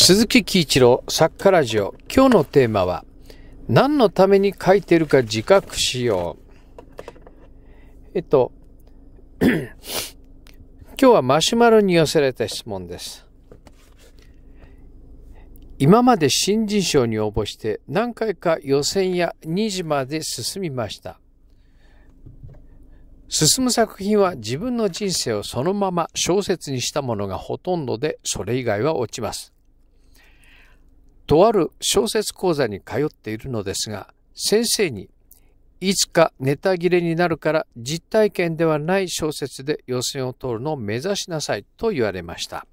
鈴木喜一郎作家ラジオ今日のテーマは何のために書いてるか自覚しようえっと 今日はマシュマロに寄せられた質問です今まで新人賞に応募して何回か予選や2時まで進みました進む作品は自分の人生をそのまま小説にしたものがほとんどで、それ以外は落ちます。とある小説講座に通っているのですが、先生に、いつかネタ切れになるから実体験ではない小説で予選を通るのを目指しなさいと言われました。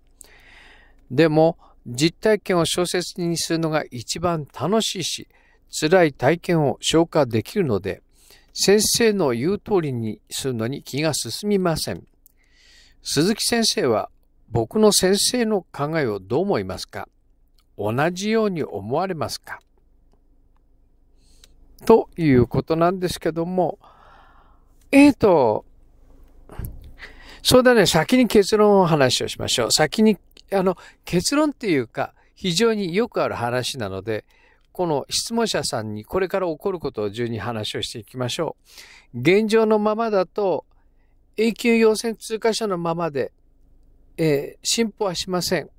でも、実体験を小説にするのが一番楽しいし、辛い体験を消化できるので、先生の言う通りにするのに気が進みません。鈴木先生は僕の先生の考えをどう思いますか同じように思われますかということなんですけども、ええー、と、そうだね、先に結論を話をしましょう。先に、あの、結論っていうか、非常によくある話なので、この質問者さんにこれから起こることを順に話をしていきましょう。現状のままだと、永久要線通過者のままで、えー、進歩はしません。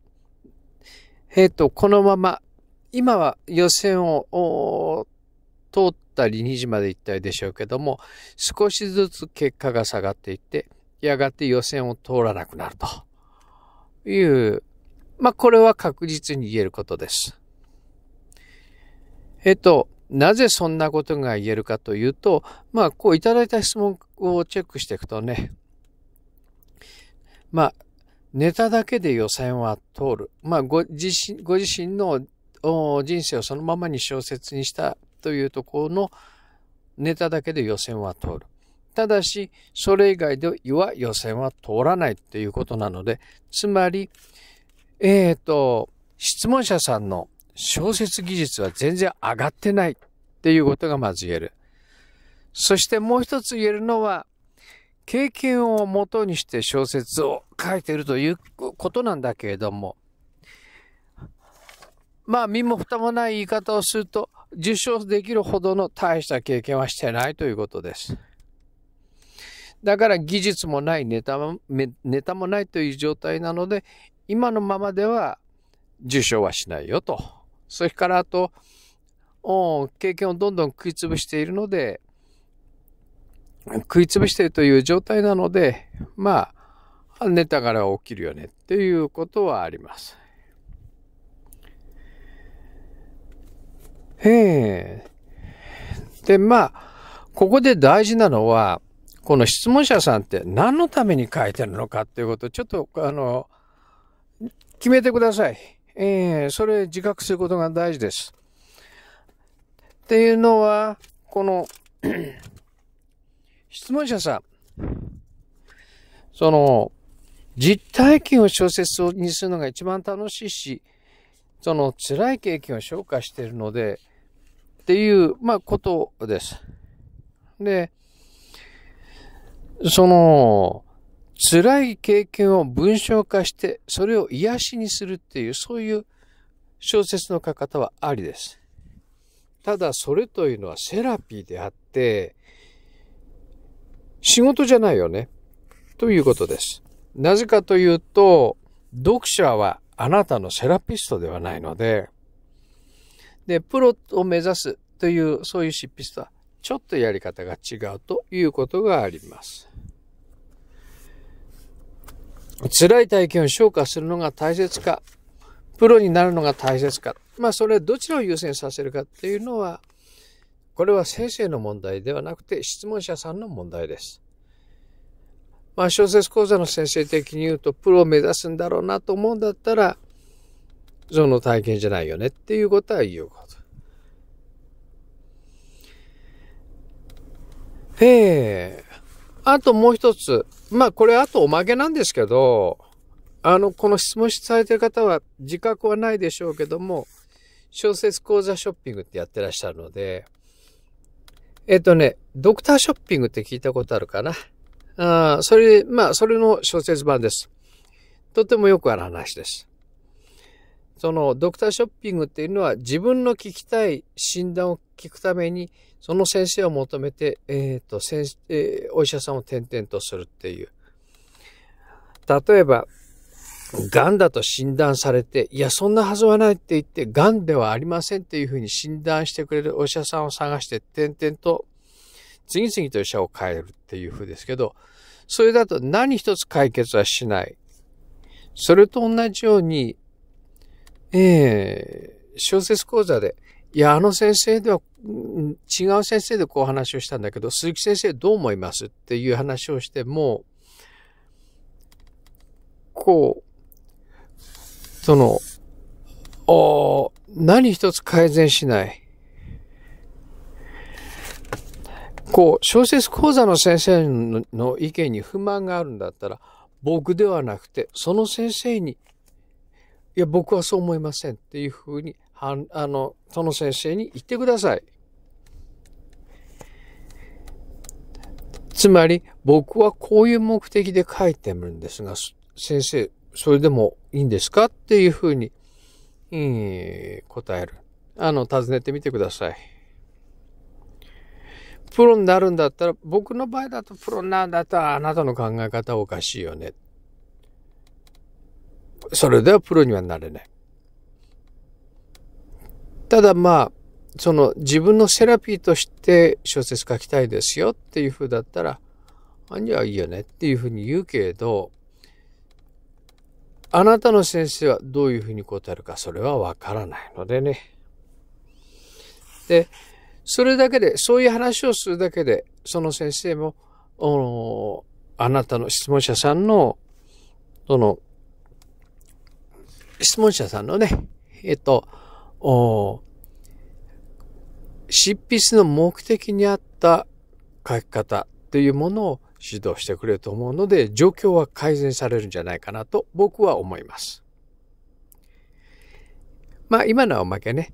えっ、ー、と、このまま、今は予選を通ったり2時まで行ったでしょうけども、少しずつ結果が下がっていって、やがて予選を通らなくなるという、まあ、これは確実に言えることです。えっ、ー、と、なぜそんなことが言えるかというと、まあ、こういただいた質問をチェックしていくとね、まあ、ネタだけで予選は通る。まあ、ご自身、ご自身の人生をそのままに小説にしたというところのネタだけで予選は通る。ただし、それ以外では予選は通らないっていうことなので、つまり、えっ、ー、と、質問者さんの小説技術は全然上がってないっていうことがまず言える。そしてもう一つ言えるのは、経験をもとにして小説を書いているということなんだけれども、まあ身も蓋もない言い方をすると、受賞できるほどの大した経験はしてないということです。だから技術もないネタも、ネタもないという状態なので、今のままでは受賞はしないよと。それからあと、経験をどんどん食いつぶしているので、食い潰してるという状態なので、まあ、寝たから起きるよねっていうことはあります。え。で、まあ、ここで大事なのは、この質問者さんって何のために書いてるのかっていうことをちょっと、あの、決めてください。ええー、それ自覚することが大事です。っていうのは、この質問者さん、その、実体験を小説にするのが一番楽しいし、その辛い経験を消化しているので、っていう、まあ、ことです。で、その、辛い経験を文章化して、それを癒しにするっていう、そういう小説の書き方はありです。ただ、それというのはセラピーであって、仕事じゃないよね。ということです。なぜかというと、読者はあなたのセラピストではないので、で、プロを目指すという、そういう執筆とは、ちょっとやり方が違うということがあります。辛い体験を消化するのが大切か、プロになるのが大切か、まあそれどちらを優先させるかっていうのは、これは先生の問題ではなくて質問者さんの問題です。まあ小説講座の先生的に言うと、プロを目指すんだろうなと思うんだったら、その体験じゃないよねっていうことは言うこと。ええあともう一つ。まあこれあとおまけなんですけど、あの、この質問されてる方は自覚はないでしょうけども、小説講座ショッピングってやってらっしゃるので、えっ、ー、とね、ドクターショッピングって聞いたことあるかな。あそれ、まあ、それの小説版です。とてもよくある話です。そのドクターショッピングっていうのは自分の聞きたい診断を聞くためにその先生を求めて、えっ、ー、と先えー、お医者さんを転々とするっていう。例えば、癌だと診断されて、いや、そんなはずはないって言って、癌ではありませんっていうふうに診断してくれるお医者さんを探して、点々と、次々と医者を変えるっていうふうですけど、それだと何一つ解決はしない。それと同じように、えー、小説講座で、いや、あの先生では、違う先生でこう話をしたんだけど、鈴木先生どう思いますっていう話をしても、こう、その、お何一つ改善しない。こう、小説講座の先生の意見に不満があるんだったら、僕ではなくて、その先生に、いや、僕はそう思いませんっていうふうに、はんあの、その先生に言ってください。つまり、僕はこういう目的で書いてるんですが、先生、それでもいいんですかっていうふうに、えー、答える。あの、尋ねてみてください。プロになるんだったら、僕の場合だとプロなんだったら、あなたの考え方おかしいよね。それではプロにはなれない。ただまあ、その自分のセラピーとして小説書きたいですよっていうふうだったら、あんじゃいいよねっていうふうに言うけれど、あなたの先生はどういうふうに答えるか、それはわからないのでね。で、それだけで、そういう話をするだけで、その先生も、あなたの質問者さんの、その、質問者さんのね、えっと、執筆の目的にあった書き方というものを指導してくれると思うので、状況は改善されるんじゃないかなと僕は思います。まあ今のはおまけね。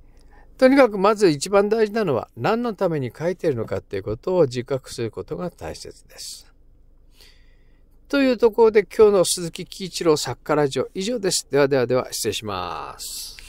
とにかくまず一番大事なのは何のために書いているのかっていうことを自覚することが大切です。というところで今日の鈴木喜一郎作家ラジオ以上です。ではではでは失礼します。